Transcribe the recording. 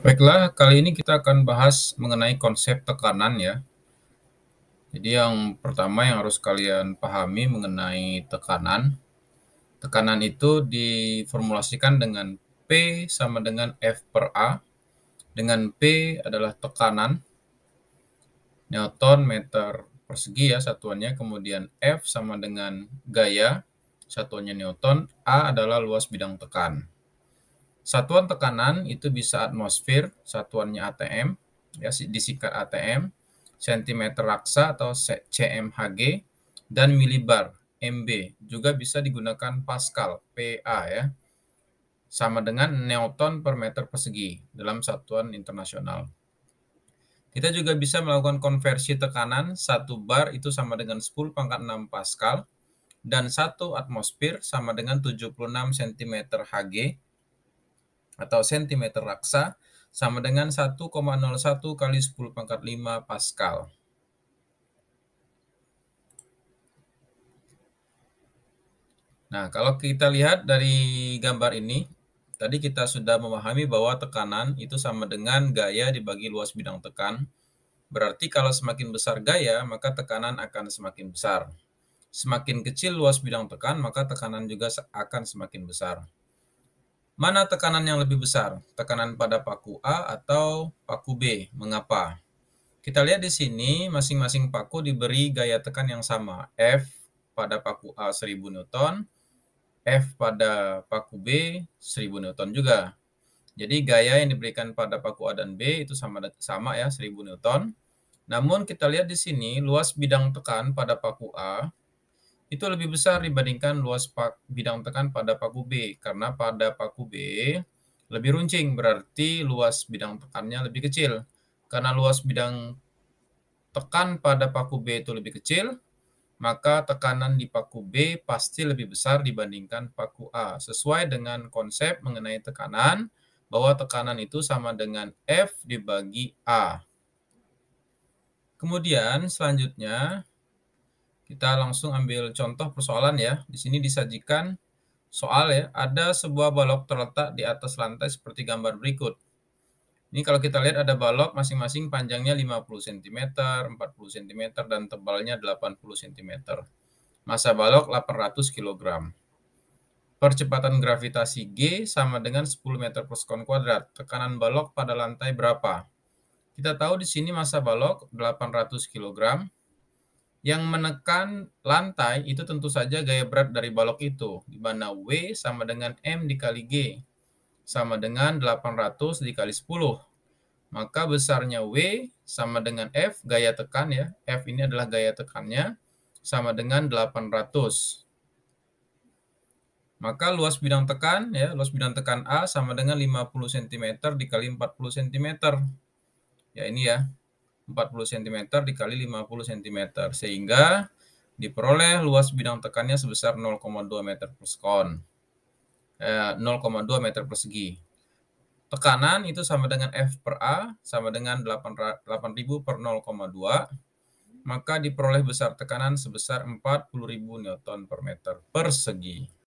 Baiklah, kali ini kita akan bahas mengenai konsep tekanan ya. Jadi yang pertama yang harus kalian pahami mengenai tekanan. Tekanan itu diformulasikan dengan P sama dengan F per A. Dengan P adalah tekanan, Newton meter persegi ya satuannya. Kemudian F sama dengan gaya, satuannya Newton. A adalah luas bidang tekan. Satuan tekanan itu bisa atmosfer, satuannya ATM, ya disikat ATM, sentimeter raksa atau CMHG, dan milibar MB juga bisa digunakan Pascal PA ya sama dengan Newton per meter persegi dalam satuan internasional. Kita juga bisa melakukan konversi tekanan satu bar itu sama dengan 10 pangkat 6 Pascal dan satu atmosfer sama dengan 76 cm Hg atau cm raksa sama dengan 1,01 kali 10 pangkat 5 Pascal. Nah, kalau kita lihat dari gambar ini, tadi kita sudah memahami bahwa tekanan itu sama dengan gaya dibagi luas bidang tekan. Berarti kalau semakin besar gaya, maka tekanan akan semakin besar. Semakin kecil luas bidang tekan, maka tekanan juga akan semakin besar. Mana tekanan yang lebih besar? Tekanan pada paku A atau paku B? Mengapa? Kita lihat di sini masing-masing paku diberi gaya tekan yang sama. F pada paku A 1000 Newton, F pada paku B 1000 Newton juga. Jadi gaya yang diberikan pada paku A dan B itu sama sama ya 1000 Newton. Namun kita lihat di sini luas bidang tekan pada paku A itu lebih besar dibandingkan luas bidang tekan pada paku B karena pada paku B lebih runcing berarti luas bidang tekannya lebih kecil. Karena luas bidang tekan pada paku B itu lebih kecil, maka tekanan di paku B pasti lebih besar dibandingkan paku A sesuai dengan konsep mengenai tekanan bahwa tekanan itu sama dengan F dibagi A. Kemudian selanjutnya kita langsung ambil contoh persoalan ya. Di sini disajikan soal ya, ada sebuah balok terletak di atas lantai seperti gambar berikut. Ini kalau kita lihat ada balok masing-masing panjangnya 50 cm, 40 cm, dan tebalnya 80 cm. Masa balok 800 kg. Percepatan gravitasi G sama dengan 10 meter per sekon kuadrat. Tekanan balok pada lantai berapa? Kita tahu di sini masa balok 800 kg. Yang menekan lantai itu tentu saja gaya berat dari balok itu, di mana W sama dengan M dikali G, sama dengan 800 dikali 10. Maka besarnya W sama dengan F, gaya tekan ya, F ini adalah gaya tekannya, sama dengan 800. Maka luas bidang tekan, ya, luas bidang tekan A sama dengan 50 cm dikali 40 cm. Ya, ini ya, 40 cm dikali 50 cm sehingga diperoleh luas bidang tekannya sebesar 0,2 meter persekon. Eh, 0,2 meter persegi. Tekanan itu sama dengan F per A sama dengan 8000 per 0,2 maka diperoleh besar tekanan sebesar 40.000 Newton per meter persegi.